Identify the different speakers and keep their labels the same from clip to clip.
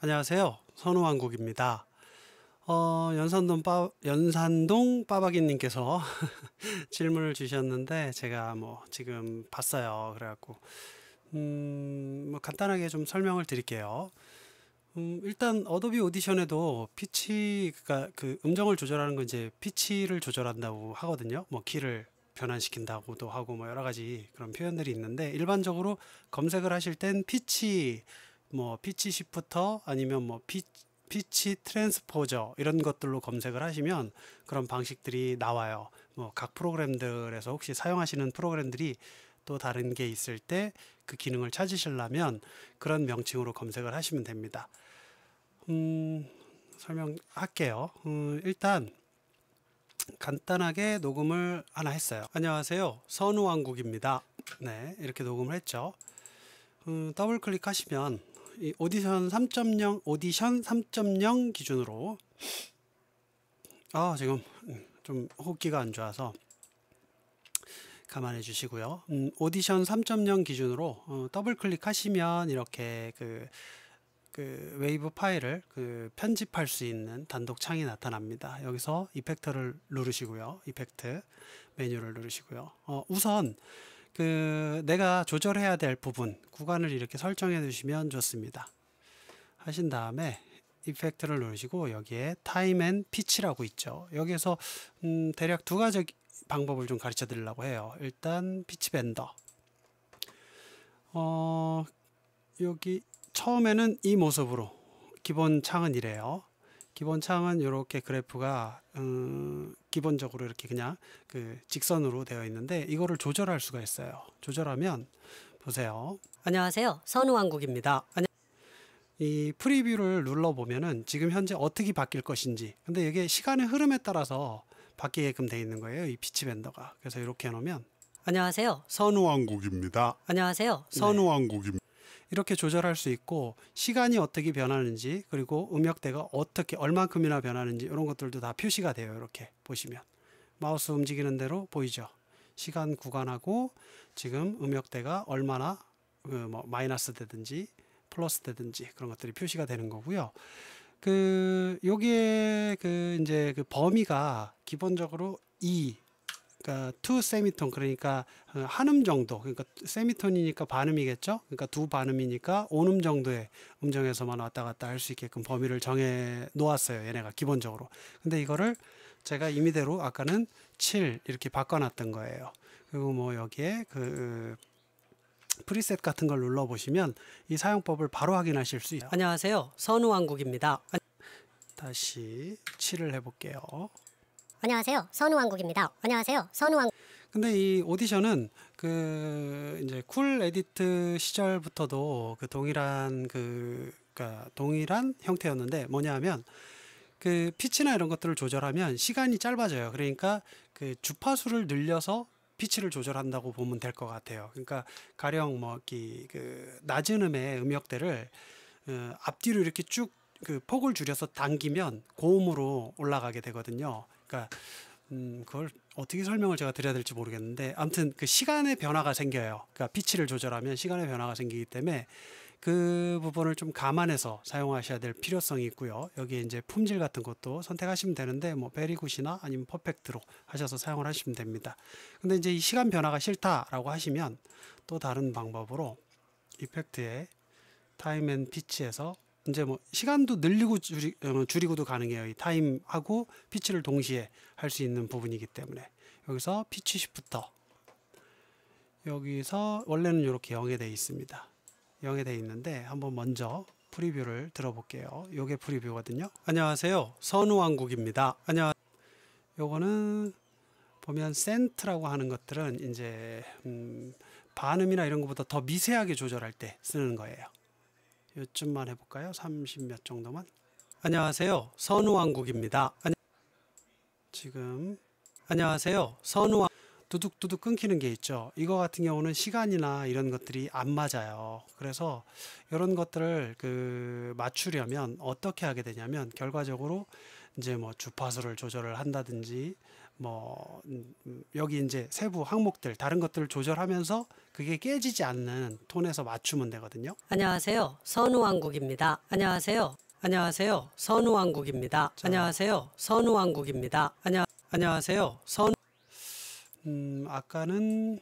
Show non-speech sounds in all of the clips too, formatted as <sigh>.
Speaker 1: 안녕하세요. 선우왕국입니다. 어, 연산동, 빠, 연산동 빠박이님께서 <laughs> 질문을 주셨는데 제가 뭐 지금 봤어요. 그래갖고 음, 뭐 간단하게 좀 설명을 드릴게요. 음, 일단 어도비 오디션에도 피치 그니까그 음정을 조절하는 건 이제 피치를 조절한다고 하거든요. 뭐 키를 변환시킨다고도 하고 뭐 여러 가지 그런 표현들이 있는데 일반적으로 검색을 하실 땐 피치 뭐 피치 시프터 아니면 뭐 피, 피치 트랜스포저 이런 것들로 검색을 하시면 그런 방식들이 나와요. 뭐 각 프로그램들에서 혹시 사용하시는 프로그램들이 또 다른 게 있을 때 그 기능을 찾으시려면 그런 명칭으로 검색을 하시면 됩니다. 음, 설명할게요. 음, 일단 간단하게 녹음을 하나 했어요. 안녕하세요. 선우왕국입니다. 네, 이렇게 녹음을 했죠. 음, 더블 클릭하시면 이 오디션 3.0 오디션 3.0 기준으로 아 지금 음, 좀 호흡기가 안 좋아서 감안해 주시고요. 음, 오디션 3.0 기준으로 어, 더블 클릭하시면 이렇게 그, 그 웨이브 파일을 그 편집할 수 있는 단독 창이 나타납니다. 여기서 이펙터를 누르시고요. 이펙트 메뉴를 누르시고요. 어, 우선 그 내가 조절해야 될 부분 구간을 이렇게 설정해 두시면 좋습니다 하신 다음에 이펙트를 누르시고 여기에 타임 앤 피치라고 있죠 여기에서 음 대략 두 가지 방법을 좀 가르쳐 드리려고 해요 일단 피치 밴더 어 여기 처음에는 이 모습으로 기본 창은 이래요 기본 창은 이렇게 그래프가 음, 기본적으로 이렇게 그냥 그 직선으로 되어 있는데 이거를 조절할 수가 있어요. 조절하면 보세요. 안녕하세요. 선우왕국입니다. 이 프리뷰를 눌러보면은 지금 현재 어떻게 바뀔 것인지 근데 이게 시간의 흐름에 따라서 바뀌게끔 되어 있는 거예요. 이 피치밴더가. 그래서 이렇게 해놓으면 안녕하세요. 선우왕국입니다. 안녕하세요. 선우왕국입니다. 네. 이렇게 조절할 수 있고 시간이 어떻게 변하는지 그리고 음역대가 어떻게 얼만큼이나 변하는지 이런 것들도 다 표시가 돼요. 이렇게 보시면 마우스 움직이는 대로 보이죠. 시간 구간하고 지금 음역대가 얼마나 그뭐 마이너스 되든지 플러스 되든지 그런 것들이 표시가 되는 거고요. 그 여기에 그 이제 그 범위가 기본적으로 2 그러니까 투 세미톤 그러니까 어, 한음 정도 그러니까 세미톤이니까 반음이겠죠 그러니까 두 반음이니까 온음 정도의 음정에서만 왔다 갔다 할 수 있게끔 범위를 정해 놓았어요 얘네가 기본적으로 근데 이거를 제가 임의대로 아까는 7 이렇게 바꿔놨던 거예요 그리고 뭐 여기에 그, 그 프리셋 같은 걸 눌러 보시면 이 사용법을 바로 확인하실 수 있어요 안녕하세요 선우왕국입니다 다시 7을 해볼게요 안녕하세요. 선우왕국입니다. 안녕하세요. 선우왕국. 근데 이 오디션은 그 이제 쿨 에디트 시절부터도 그 동일한 그 그러니까 동일한 형태였는데 뭐냐면그 피치나 이런 것들을 조절하면 시간이 짧아져요. 그러니까 그 주파수를 늘려서 피치를 조절한다고 보면 될 것 같아요. 그러니까 가령 뭐그 낮은 음의 음역대를 어, 앞뒤로 이렇게 쭉 그 폭을 줄여서 당기면 고음으로 올라가게 되거든요. 그러니까 음, 그걸 어떻게 설명을 제가 드려야 될지 모르겠는데 아무튼 그 시간의 변화가 생겨요. 그러니까 피치를 조절하면 시간의 변화가 생기기 때문에 그 부분을 좀 감안해서 사용하셔야 될 필요성이 있고요. 여기에 이제 품질 같은 것도 선택하시면 되는데 뭐 베리굿이나 아니면 퍼펙트로 하셔서 사용을 하시면 됩니다. 근데 이제 이 시간 변화가 싫다라고 하시면 또 다른 방법으로 이펙트에 타임 앤 피치에서 이제 뭐 시간도 늘리고 줄이, 어, 뭐 줄이고도 가능해요. 이 타임하고 피치를 동시에 할 수 있는 부분이기 때문에 여기서 피치 시프터 여기서 원래는 이렇게 0에 되어 있습니다. 0에 되어 있는데 한번 먼저 프리뷰를 들어볼게요. 요게 프리뷰거든요. 안녕하세요. 선우왕국입니다. 안녕. 요거는 보면 센트라고 하는 것들은 이제 음, 반음이나 이런 것보다 더 미세하게 조절할 때 쓰는 거예요. 요쯤만 해볼까요? 30몇 정도만. 안녕하세요. 선우왕국입니다. 지금 안녕하세요. 선우 두둑두둑 끊기는 게 있죠. 이거 같은 경우는 시간이나 이런 것들이 안 맞아요. 그래서 이런 것들을 그 맞추려면 어떻게 하게 되냐면 결과적으로 이제 뭐 주파수를 조절을 한다든지 뭐 음, 음, 여기 이제 세부 항목들 다른 것들을 조절하면서 그게 깨지지 않는 톤에서 맞추면 되거든요. 안녕하세요. 선우왕국입니다. 안녕하세요. 안녕하세요. 선우왕국입니다. 안녕하세요. 선우왕국입니다. 안녕 안녕하세요. 선 음, 아까는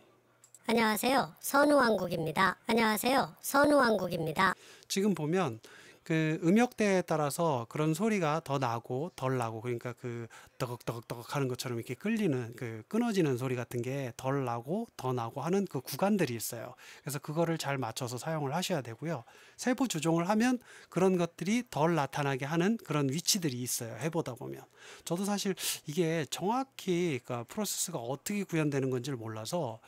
Speaker 1: 안녕하세요. 선우왕국입니다. 안녕하세요. 선우왕국입니다. 지금 보면 그 음역대에 따라서 그런 소리가 더 나고 덜 나고 그러니까 그 더걱더걱더걱 하는 것처럼 이렇게 끌리는 그 끊어지는 소리 같은 게 덜 나고 더 나고 하는 그 구간들이 있어요. 그래서 그거를 잘 맞춰서 사용을 하셔야 되고요. 세부 조정을 하면 그런 것들이 덜 나타나게 하는 그런 위치들이 있어요. 해보다 보면 저도 사실 이게 정확히 그러니까 프로세스가 어떻게 구현되는 건지를 몰라서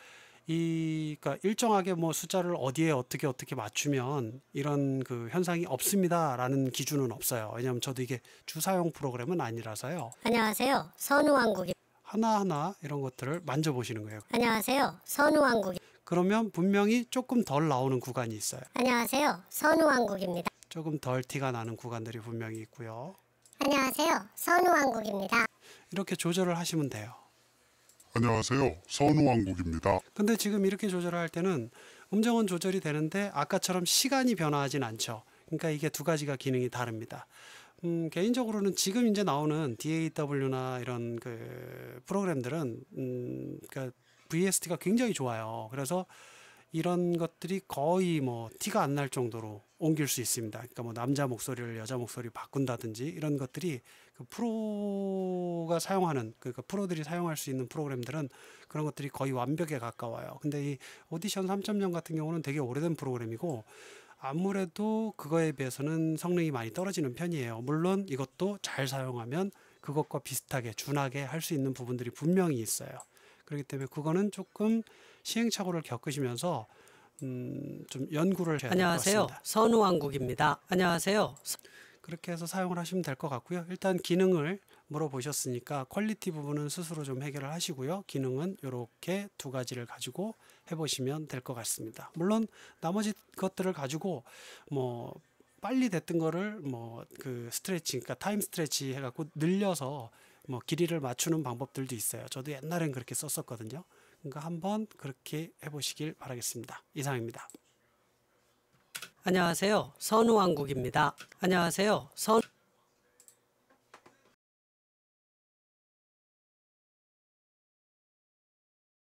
Speaker 1: 이그니까 일정하게 뭐 숫자를 어디에 어떻게 어떻게 맞추면 이런 그 현상이 없습니다라는 기준은 없어요. 왜냐하면 저도 이게 주사용 프로그램은 아니라서요. 안녕하세요, 선우왕국이 하나하나 이런 것들을 만져보시는 거예요. 안녕하세요, 선우왕국이 그러면 분명히 조금 덜 나오는 구간이 있어요. 안녕하세요, 선우왕국입니다. 조금 덜 티가 나는 구간들이 분명히 있고요. 안녕하세요, 선우왕국입니다. 이렇게 조절을 하시면 돼요. 안녕하세요. 선우왕국입니다. 근데 지금 이렇게 조절을 할 때는 음정은 조절이 되는데 아까처럼 시간이 변화하진 않죠. 그러니까 이게 두 가지가 기능이 다릅니다. 음, 개인적으로는 지금 이제 나오는 DAW나 이런 그 프로그램들은 음, 그러니까 VST가 굉장히 좋아요. 그래서 이런 것들이 거의 뭐 티가 안 날 정도로 옮길 수 있습니다. 그러니까 뭐 남자 목소리를 여자 목소리 바꾼다든지 이런 것들이 그 프로가 사용하는 그러니까 프로들이 사용할 수 있는 프로그램들은 그런 것들이 거의 완벽에 가까워요. 근데 이 오디션 3.0 같은 경우는 되게 오래된 프로그램이고 아무래도 그거에 비해서는 성능이 많이 떨어지는 편이에요. 물론 이것도 잘 사용하면 그것과 비슷하게 준하게 할 수 있는 부분들이 분명히 있어요. 그렇기 때문에 그거는 조금 시행착오를 겪으시면서 음, 좀 연구를 해야 될 것 같습니다. 선우왕국입니다. 안녕하세요. 그렇게 해서 사용을 하시면 될 것 같고요. 일단 기능을 물어보셨으니까 퀄리티 부분은 스스로 좀 해결을 하시고요. 기능은 이렇게 두 가지를 가지고 해보시면 될 것 같습니다. 물론 나머지 것들을 가지고 뭐 빨리 됐던 거를 뭐 그 스트레칭, 그러니까 타임 스트레치 해갖고 늘려서 뭐 길이를 맞추는 방법들도 있어요. 저도 옛날엔 그렇게 썼었거든요. 그러니까 한번 그렇게 해보시길 바라겠습니다. 이상입니다. 안녕하세요. 선우왕국입니다. 안녕하세요. 선...